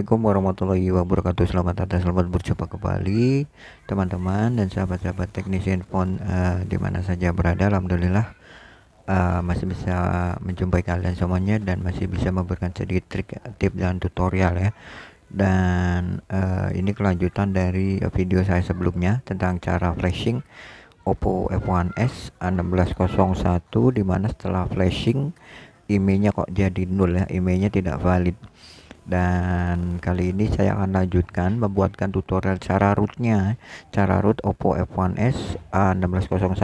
Assalamualaikum warahmatullahi wabarakatuh Selamat datang, selamat berjumpa kembali Teman-teman dan sahabat-sahabat teknisi handphone uh, Dimana saja berada Alhamdulillah uh, Masih bisa menjumpai kalian semuanya Dan masih bisa memberikan sedikit trik, tip dan tutorial ya Dan uh, ini kelanjutan dari video saya sebelumnya Tentang cara flashing Oppo F1S 1601 Dimana setelah flashing IMEI-nya kok jadi nol ya IMEI-nya tidak valid dan kali ini saya akan lanjutkan membuatkan tutorial cara rootnya cara root Oppo F1s eh, A1601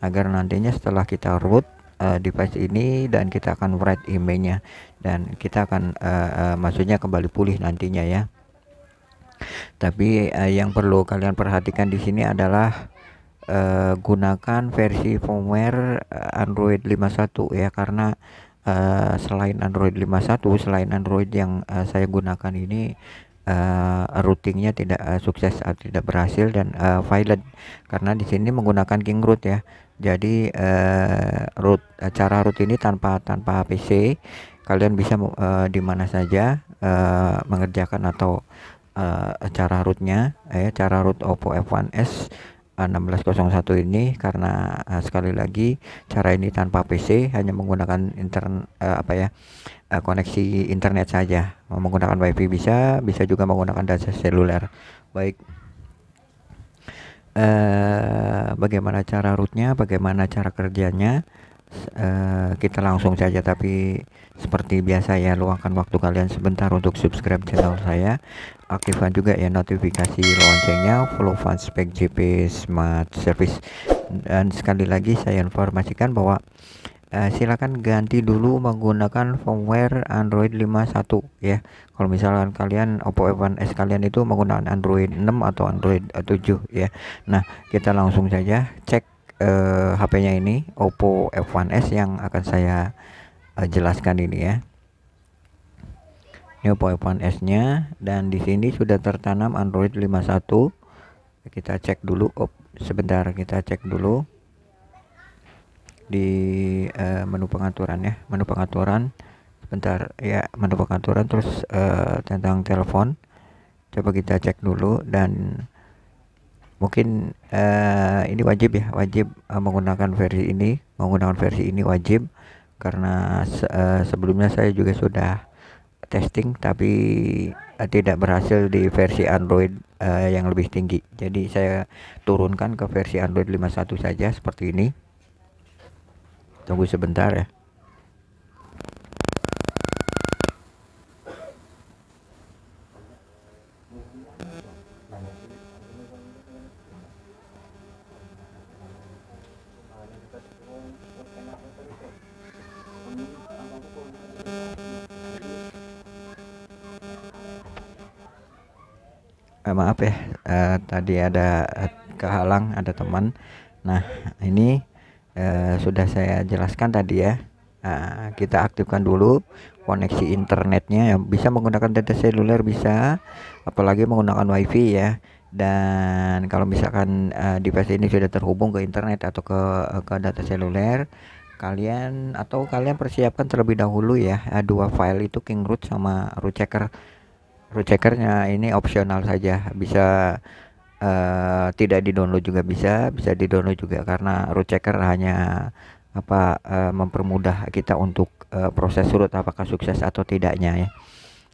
agar nantinya setelah kita root uh, device ini dan kita akan write emailnya dan kita akan uh, uh, maksudnya kembali pulih nantinya ya tapi uh, yang perlu kalian perhatikan di sini adalah uh, gunakan versi firmware Android 51 ya karena uh, selain Android 51 selain Android yang uh, saya gunakan ini uh, routingnya tidak uh, sukses uh, tidak berhasil dan uh, violet karena di sini menggunakan king root ya jadi uh, root uh, cara root ini tanpa tanpa PC kalian bisa uh, di mana saja uh, mengerjakan atau uh, cara rootnya eh, cara root Oppo F1s 1601 ini karena uh, sekali lagi cara ini tanpa PC hanya menggunakan internet uh, apa ya uh, koneksi internet saja menggunakan WiFi bisa bisa juga menggunakan data seluler baik uh, bagaimana cara rootnya bagaimana cara kerjanya Eh, kita langsung saja tapi seperti biasa ya luangkan waktu kalian sebentar untuk subscribe channel saya aktifkan juga ya notifikasi loncengnya follow fanspec JP Smart Service dan sekali lagi saya informasikan bahwa Uh, silakan ganti dulu menggunakan firmware Android 51 ya kalau misalkan kalian Oppo F1s kalian itu menggunakan Android 6 atau Android 7 ya Nah kita langsung saja cek uh, eh, HP-nya ini Oppo F1s yang akan saya uh, jelaskan ini ya ini Oppo F1s nya dan di sini sudah tertanam Android 51 kita cek dulu op, sebentar kita cek dulu di uh, menu pengaturan ya menu pengaturan sebentar ya menu pengaturan terus uh, tentang telepon coba kita cek dulu dan mungkin uh, ini wajib ya wajib uh, menggunakan versi ini menggunakan versi ini wajib karena uh, sebelumnya saya juga sudah testing tapi uh, tidak berhasil di versi Android uh, yang lebih tinggi jadi saya turunkan ke versi Android 51 saja seperti ini tunggu sebentar ya eh, maaf ya eh, tadi ada eh, kehalang ada teman nah ini eh, sudah saya jelaskan tadi ya Nah, kita aktifkan dulu koneksi internetnya ya bisa menggunakan data seluler bisa apalagi menggunakan wifi ya dan kalau misalkan uh, device ini sudah terhubung ke internet atau ke ke data seluler kalian atau kalian persiapkan terlebih dahulu ya dua file itu king root sama root checker root checkernya ini opsional saja bisa uh, tidak di download juga bisa bisa di download juga karena root checker hanya apa uh, mempermudah kita untuk uh, proses root apakah sukses atau tidaknya ya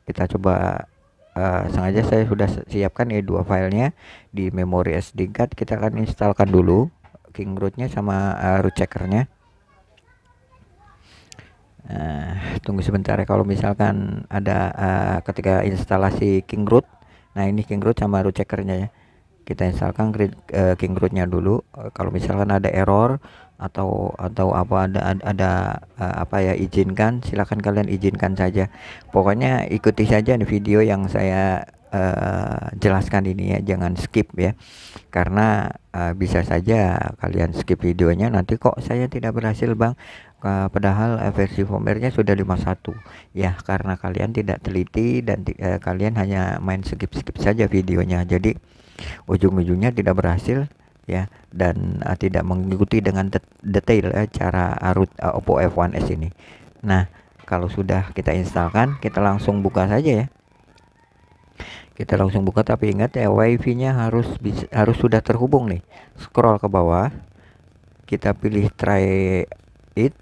kita coba uh, sengaja saya sudah siapkan ya dua filenya di memori SD card kita akan instalkan dulu king rootnya sama uh, root checkernya uh, tunggu sebentar ya kalau misalkan ada uh, ketika instalasi king root nah ini king root sama root checkernya ya kita instalkan uh, eh, Kingrootnya dulu kalau misalkan ada error atau atau apa ada ada, ada uh, apa ya izinkan silahkan kalian izinkan saja pokoknya ikuti saja video yang saya uh, jelaskan ini ya jangan skip ya karena uh, bisa saja kalian skip videonya nanti kok saya tidak berhasil bang padahal eh, versi firmware-nya sudah 51 ya karena kalian tidak teliti dan eh, kalian hanya main skip-skip saja videonya jadi ujung-ujungnya tidak berhasil ya dan uh, tidak mengikuti dengan detail ya, cara root uh, Oppo F1s ini. Nah, kalau sudah kita instalkan, kita langsung buka saja ya. Kita langsung buka tapi ingat ya WiFi-nya harus bisa, harus sudah terhubung nih. Scroll ke bawah. Kita pilih try it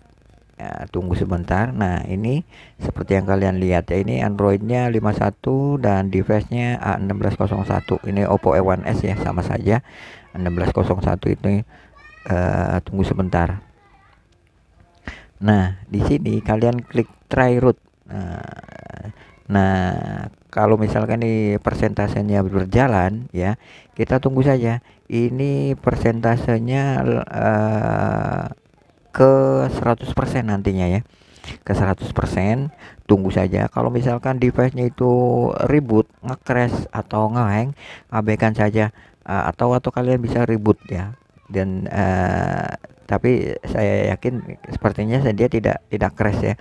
ya, tunggu sebentar nah ini seperti yang kalian lihat ya ini Androidnya 51 dan device nya A1601 ini Oppo E1s ya sama saja 1601 itu uh, tunggu sebentar nah di sini kalian klik try root nah, nah kalau misalkan ini persentasenya berjalan ya kita tunggu saja ini persentasenya eh, ke 100% nantinya ya ke 100% tunggu saja kalau misalkan device-nya itu ribut ngecrash atau ngeheng abaikan saja uh, atau atau kalian bisa ribut ya dan uh, tapi saya yakin sepertinya dia tidak tidak crash ya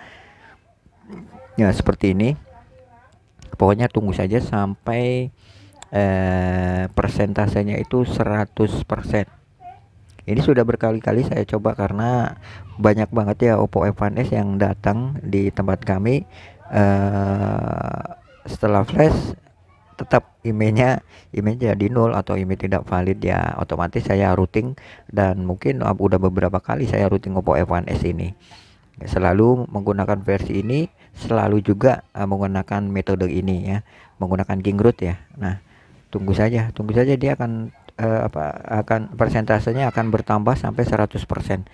ya seperti ini pokoknya tunggu saja sampai uh, persentasenya itu 100% ini sudah berkali-kali saya coba karena banyak banget ya Oppo F1s yang datang di tempat kami uh, setelah flash tetap IMEI-nya IMEI jadi nol atau IMEI tidak valid ya otomatis saya routing dan mungkin udah beberapa kali saya routing Oppo F1s ini selalu menggunakan versi ini selalu juga uh, menggunakan metode ini ya menggunakan king root ya nah tunggu saja tunggu saja dia akan uh, apa akan persentasenya akan bertambah sampai 100%.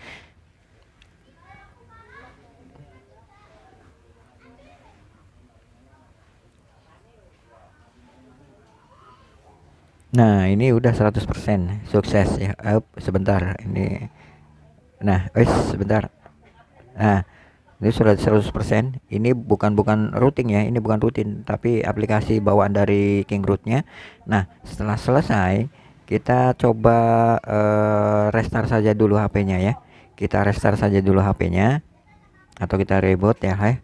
Nah, ini udah 100% sukses ya. Up, sebentar, ini Nah, wes sebentar. Nah, ini sudah 100%. Ini bukan bukan routing ya, ini bukan rutin, tapi aplikasi bawaan dari King Root-nya. Nah, setelah selesai kita coba uh, restart saja dulu HP-nya ya kita restart saja dulu HP-nya atau kita reboot ya hai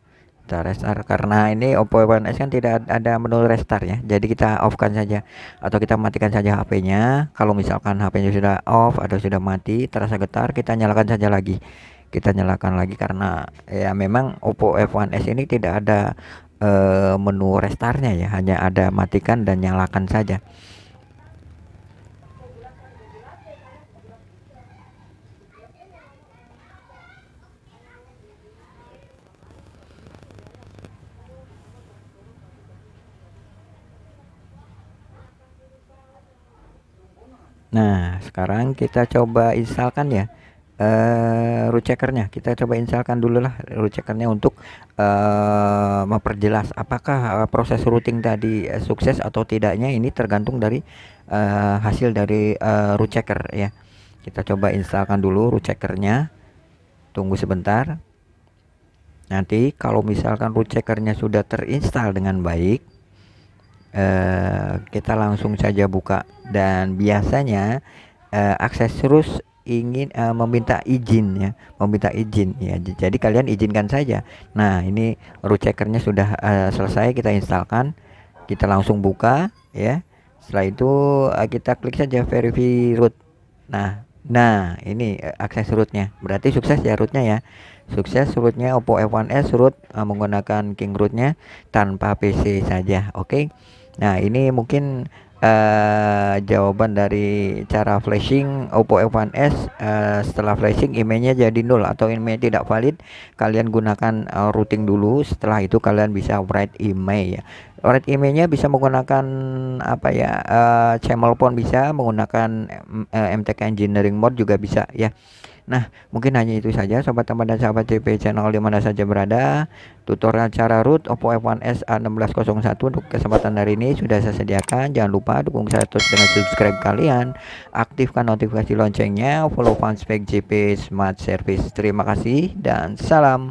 kita restart karena ini Oppo One S kan tidak ada menu restart ya jadi kita offkan saja atau kita matikan saja HP-nya kalau misalkan HP-nya sudah off atau sudah mati terasa getar kita nyalakan saja lagi kita nyalakan lagi karena ya memang Oppo F1s ini tidak ada uh, menu restartnya ya hanya ada matikan dan nyalakan saja Nah, sekarang kita coba instalkan ya uh, root checkernya. Kita coba instalkan dulu lah root checkernya untuk uh, memperjelas apakah uh, proses routing tadi uh, sukses atau tidaknya. Ini tergantung dari uh, hasil dari uh, root checker ya. Kita coba instalkan dulu root checkernya. Tunggu sebentar. Nanti kalau misalkan root checkernya sudah terinstall dengan baik, Eh, kita langsung saja buka dan biasanya eh, akses aksesoris ingin uh, meminta izin ya, meminta izin ya. Jadi kalian izinkan saja. Nah, ini root checkernya sudah uh, selesai kita instalkan, Kita langsung buka ya. Setelah itu uh, kita klik saja verify root. Nah, nah ini uh, akses rootnya. Berarti sukses ya rootnya ya. Sukses rootnya Oppo F1s root uh, menggunakan King rootnya tanpa PC saja. Oke. Okay? Nah, ini mungkin uh, jawaban dari cara flashing Oppo F1s uh, eh, setelah flashing emailnya jadi nol atau IMEI tidak valid kalian gunakan uh, routing dulu setelah itu kalian bisa write email ya write emailnya bisa menggunakan apa ya uh, channel phone bisa menggunakan uh, MTK engineering mode juga bisa ya Nah, mungkin hanya itu saja sobat teman dan sahabat CP channel di mana saja berada. Tutorial cara root Oppo F1s A1601 untuk kesempatan hari ini sudah saya sediakan. Jangan lupa dukung saya terus dengan subscribe kalian, aktifkan notifikasi loncengnya, follow fanspage JP Smart Service. Terima kasih dan salam.